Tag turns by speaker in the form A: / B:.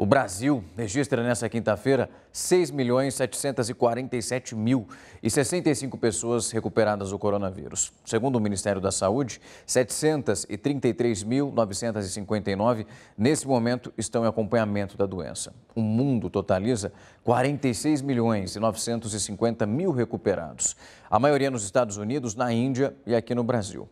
A: O Brasil registra nesta quinta-feira 6.747.065 milhões mil e pessoas recuperadas do coronavírus. Segundo o Ministério da Saúde, 733.959 nesse momento estão em acompanhamento da doença. O mundo totaliza 46 milhões e mil recuperados. A maioria nos Estados Unidos, na Índia e aqui no Brasil.